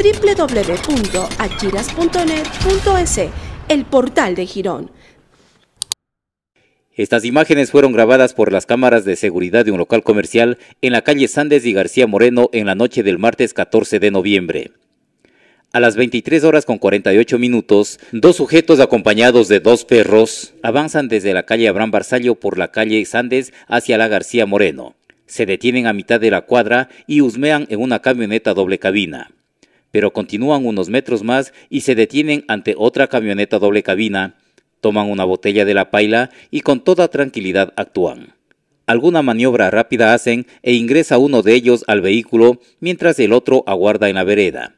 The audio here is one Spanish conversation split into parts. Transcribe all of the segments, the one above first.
www.achiras.net.es, el portal de Girón. Estas imágenes fueron grabadas por las cámaras de seguridad de un local comercial en la calle Sandes y García Moreno en la noche del martes 14 de noviembre. A las 23 horas con 48 minutos, dos sujetos acompañados de dos perros avanzan desde la calle Abraham Barzallo por la calle Sandes hacia la García Moreno. Se detienen a mitad de la cuadra y husmean en una camioneta doble cabina pero continúan unos metros más y se detienen ante otra camioneta doble cabina, toman una botella de la paila y con toda tranquilidad actúan. Alguna maniobra rápida hacen e ingresa uno de ellos al vehículo mientras el otro aguarda en la vereda.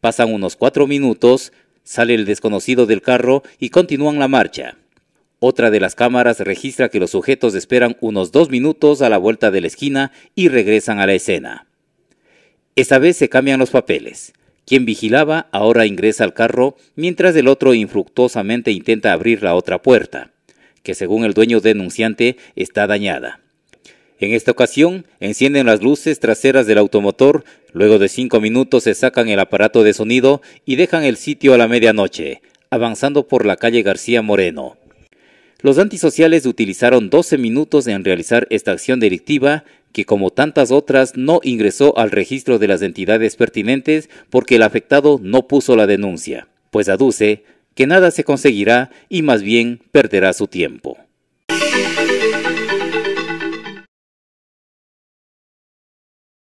Pasan unos cuatro minutos, sale el desconocido del carro y continúan la marcha. Otra de las cámaras registra que los sujetos esperan unos dos minutos a la vuelta de la esquina y regresan a la escena. Esta vez se cambian los papeles. Quien vigilaba ahora ingresa al carro mientras el otro infructuosamente intenta abrir la otra puerta, que según el dueño denunciante está dañada. En esta ocasión, encienden las luces traseras del automotor, luego de cinco minutos se sacan el aparato de sonido y dejan el sitio a la medianoche, avanzando por la calle García Moreno. Los antisociales utilizaron 12 minutos en realizar esta acción delictiva que como tantas otras no ingresó al registro de las entidades pertinentes porque el afectado no puso la denuncia, pues aduce que nada se conseguirá y más bien perderá su tiempo.